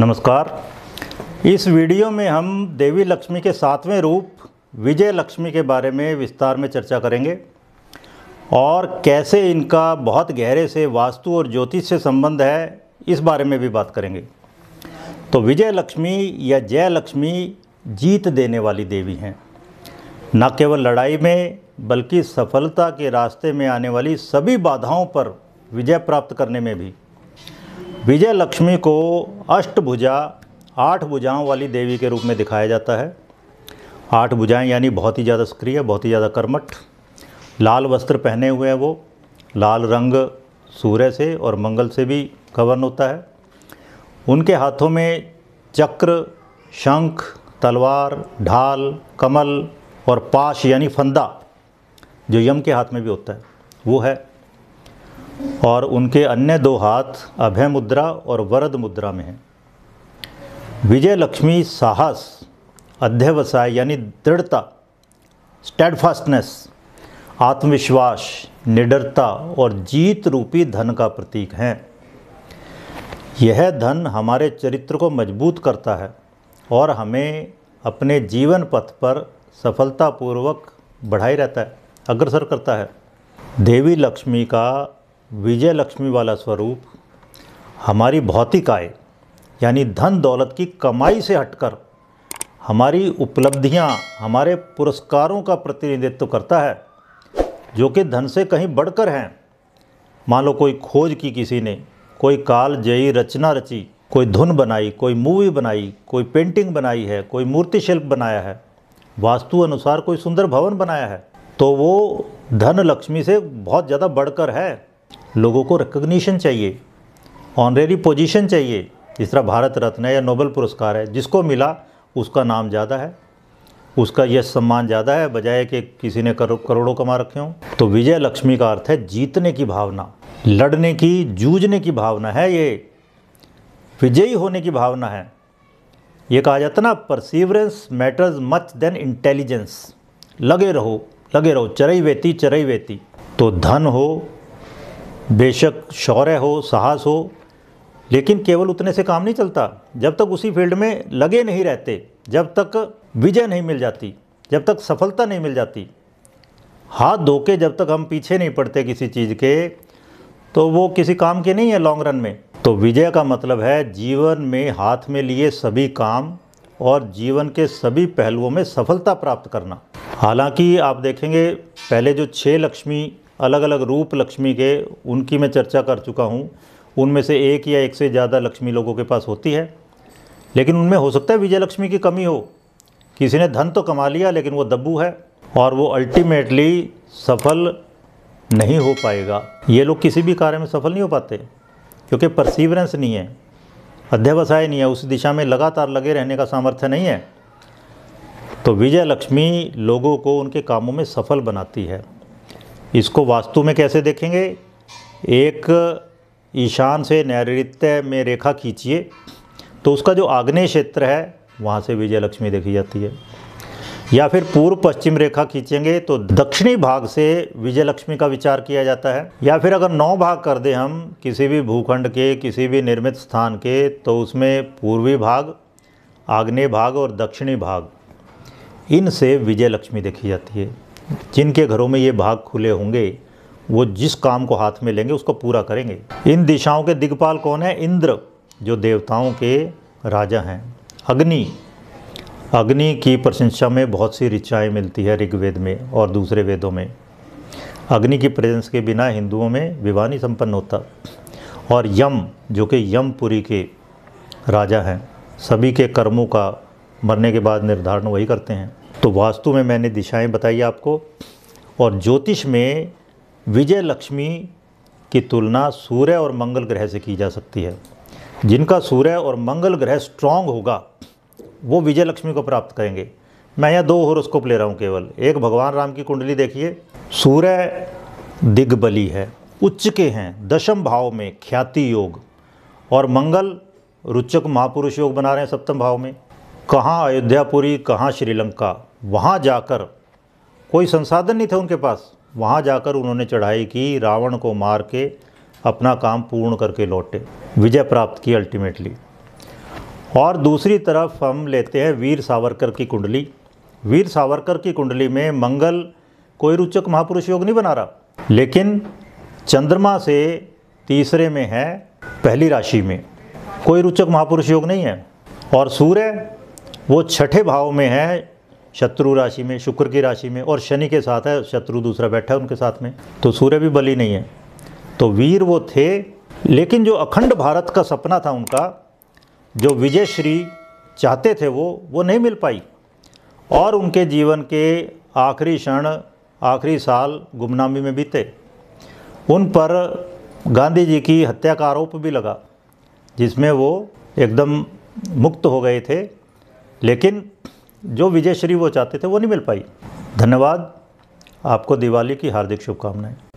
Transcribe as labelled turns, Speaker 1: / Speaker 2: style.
Speaker 1: नमस्कार इस वीडियो में हम देवी लक्ष्मी के सातवें रूप विजय लक्ष्मी के बारे में विस्तार में चर्चा करेंगे और कैसे इनका बहुत गहरे से वास्तु और ज्योतिष से संबंध है इस बारे में भी बात करेंगे तो विजय लक्ष्मी या जय लक्ष्मी जीत देने वाली देवी हैं न केवल लड़ाई में बल्कि सफलता के रास्ते में आने वाली सभी बाधाओं पर विजय प्राप्त करने में भी विजय लक्ष्मी को अष्टभुजा आठ भुजाओं वाली देवी के रूप में दिखाया जाता है आठ भुजाएं यानी बहुत ही ज़्यादा सक्रिय बहुत ही ज़्यादा कर्मठ लाल वस्त्र पहने हुए हैं वो लाल रंग सूर्य से और मंगल से भी कवन होता है उनके हाथों में चक्र शंख तलवार ढाल कमल और पाश यानी फंदा जो यम के हाथ में भी होता है वो है और उनके अन्य दो हाथ अभय मुद्रा और वरद मुद्रा में हैं विजय लक्ष्मी साहस अध्यवसाय यानी दृढ़ता स्टेडफास्टनेस आत्मविश्वास निडरता और जीत रूपी धन का प्रतीक हैं यह धन हमारे चरित्र को मजबूत करता है और हमें अपने जीवन पथ पर सफलतापूर्वक बढ़ाई रहता है अग्रसर करता है देवी लक्ष्मी का विजय लक्ष्मी वाला स्वरूप हमारी भौतिक आय यानी धन दौलत की कमाई से हटकर हमारी उपलब्धियां, हमारे पुरस्कारों का प्रतिनिधित्व करता है जो कि धन से कहीं बढ़कर हैं मान लो कोई खोज की किसी ने कोई काल जयी रचना रची कोई धुन बनाई कोई मूवी बनाई कोई पेंटिंग बनाई है कोई मूर्ति शिल्प बनाया है वास्तु अनुसार कोई सुंदर भवन बनाया है तो वो धन लक्ष्मी से बहुत ज़्यादा बढ़कर है लोगों को रिकग्निशन चाहिए ऑनरेरी पोजीशन चाहिए जिस तरह भारत रत्न है या नोबल पुरस्कार है जिसको मिला उसका नाम ज़्यादा है उसका यह सम्मान ज़्यादा है बजाय कि किसी ने करो, करोड़ों कमा रखे हों तो विजय लक्ष्मी का अर्थ है जीतने की भावना लड़ने की जूझने की भावना है ये विजयी होने की भावना है ये कहा जाता ना perseverance matters much than intelligence लगे रहो लगे रहो चरई वेती चरई वेती तो धन हो बेशक शौर्य हो साहस हो लेकिन केवल उतने से काम नहीं चलता जब तक उसी फील्ड में लगे नहीं रहते जब तक विजय नहीं मिल जाती जब तक सफलता नहीं मिल जाती हाथ धो के जब तक हम पीछे नहीं पड़ते किसी चीज़ के तो वो किसी काम के नहीं है लॉन्ग रन में तो विजय का मतलब है जीवन में हाथ में लिए सभी काम और जीवन के सभी पहलुओं में सफलता प्राप्त करना हालांकि आप देखेंगे पहले जो छः लक्ष्मी अलग अलग रूप लक्ष्मी के उनकी मैं चर्चा कर चुका हूँ उनमें से एक या एक से ज़्यादा लक्ष्मी लोगों के पास होती है लेकिन उनमें हो सकता है विजय लक्ष्मी की कमी हो किसी ने धन तो कमा लिया लेकिन वो दब्बू है और वो अल्टीमेटली सफल नहीं हो पाएगा ये लोग किसी भी कार्य में सफल नहीं हो पाते क्योंकि परसीवरेंस नहीं है अध्यवसाय नहीं है उस दिशा में लगातार लगे रहने का सामर्थ्य नहीं है तो विजय लक्ष्मी लोगों को उनके कामों में सफल बनाती है इसको वास्तु में कैसे देखेंगे एक ईशान से नैऋत्य में रेखा खींचिए तो उसका जो आग्नेय क्षेत्र है वहाँ से विजय लक्ष्मी देखी जाती है या फिर पूर्व पश्चिम रेखा खींचेंगे तो दक्षिणी भाग से विजय लक्ष्मी का विचार किया जाता है या फिर अगर नौ भाग कर दें हम किसी भी भूखंड के किसी भी निर्मित स्थान के तो उसमें पूर्वी भाग आग्नेय भाग और दक्षिणी भाग इनसे विजय लक्ष्मी देखी जाती है जिनके घरों में ये भाग खुले होंगे वो जिस काम को हाथ में लेंगे उसको पूरा करेंगे इन दिशाओं के दिग्पाल कौन है इंद्र जो देवताओं के राजा हैं अग्नि अग्नि की प्रशंसा में बहुत सी ऋचाएँ मिलती है ऋग्वेद में और दूसरे वेदों में अग्नि की प्रेजेंस के बिना हिंदुओं में विवाह नहीं संपन्न होता और यम जो कि यमपुरी के राजा हैं सभी के कर्मों का मरने के बाद निर्धारण वही करते हैं तो वास्तु में मैंने दिशाएं बताई आपको और ज्योतिष में विजय लक्ष्मी की तुलना सूर्य और मंगल ग्रह से की जा सकती है जिनका सूर्य और मंगल ग्रह स्ट्रांग होगा वो विजय लक्ष्मी को प्राप्त करेंगे मैं यहाँ दो हॉरोस्कोप ले रहा हूँ केवल एक भगवान राम की कुंडली देखिए सूर्य दिग्बली है उच्च के हैं दशम भाव में ख्याति योग और मंगल रुचक महापुरुष योग बना रहे हैं सप्तम भाव में कहाँ अयोध्यापुरी कहाँ श्रीलंका वहाँ जाकर कोई संसाधन नहीं थे उनके पास वहाँ जाकर उन्होंने चढ़ाई की रावण को मार के अपना काम पूर्ण करके लौटे विजय प्राप्त की अल्टीमेटली और दूसरी तरफ हम लेते हैं वीर सावरकर की कुंडली वीर सावरकर की कुंडली में मंगल कोई रुचक महापुरुष योग नहीं बना रहा लेकिन चंद्रमा से तीसरे में है पहली राशि में कोई रुचक महापुरुष योग नहीं है और सूर्य वो छठे भाव में है शत्रु राशि में शुक्र की राशि में और शनि के साथ है शत्रु दूसरा बैठा है उनके साथ में तो सूर्य भी बली नहीं है तो वीर वो थे लेकिन जो अखंड भारत का सपना था उनका जो विजय श्री चाहते थे वो वो नहीं मिल पाई और उनके जीवन के आखिरी क्षण आखिरी साल गुमनामी में बीते उन पर गांधी जी की हत्या का आरोप भी लगा जिसमें वो एकदम मुक्त हो गए थे लेकिन जो विजयश्री वो चाहते थे वो नहीं मिल पाई धन्यवाद आपको दिवाली की हार्दिक शुभकामनाएं